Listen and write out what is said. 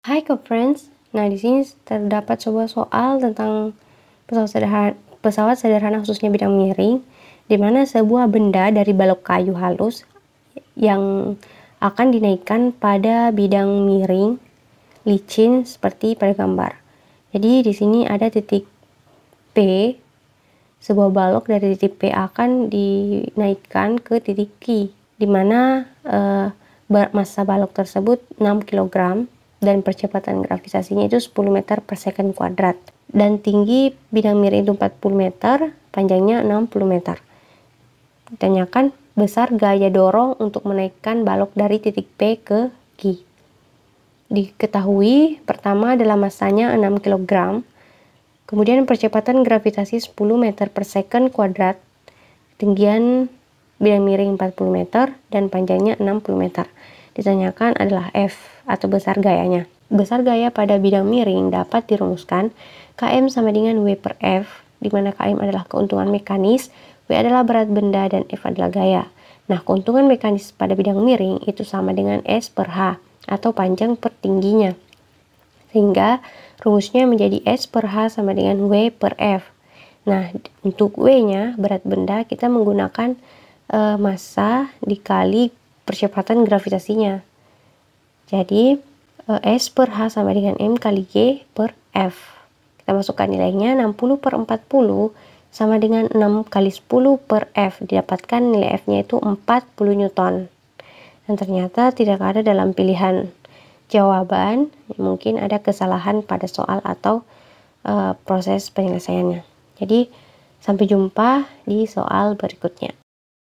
Hai ke friends. Nah, di sini terdapat sebuah soal tentang pesawat sederhana, pesawat sederhana khususnya bidang miring di mana sebuah benda dari balok kayu halus yang akan dinaikkan pada bidang miring licin seperti pada gambar. Jadi di sini ada titik P sebuah balok dari titik P akan dinaikkan ke titik Q di mana uh, massa balok tersebut 6 kg dan percepatan grafisasinya itu 10 meter per second kuadrat dan tinggi bidang miring itu 40 meter panjangnya 60 meter ditanyakan besar gaya dorong untuk menaikkan balok dari titik P ke Q diketahui pertama adalah masanya 6 kg kemudian percepatan gravitasi 10 meter per second kuadrat tinggian bidang miring 40 meter dan panjangnya 60 meter ditanyakan adalah F atau besar gayanya. Besar gaya pada bidang miring dapat dirumuskan KM sama dengan W per F, di mana KM adalah keuntungan mekanis, W adalah berat benda, dan F adalah gaya. Nah, keuntungan mekanis pada bidang miring itu sama dengan S per H atau panjang per tingginya. Sehingga rumusnya menjadi S per H sama dengan W per F. Nah, untuk W-nya, berat benda, kita menggunakan e, massa dikali percepatan gravitasinya. Jadi eh, S per H sama dengan M kali G per F. Kita masukkan nilainya 60 per 40 sama dengan 6 kali 10 per F. Didapatkan nilai F-nya itu 40 Newton. Dan ternyata tidak ada dalam pilihan jawaban. Mungkin ada kesalahan pada soal atau uh, proses penyelesaiannya. Jadi sampai jumpa di soal berikutnya.